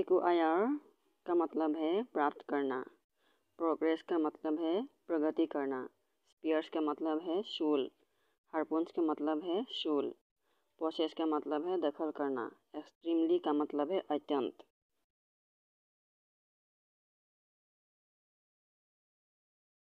acquire का मतलब है प्राप्त करना प्रोग्रेस का मतलब है प्रगति करना स्पीयर्स का मतलब है शूल हारपोन्स का मतलब है शूल पोसेस का मतलब है दखल करना एक्सट्रीमली का मतलब है अत्यंत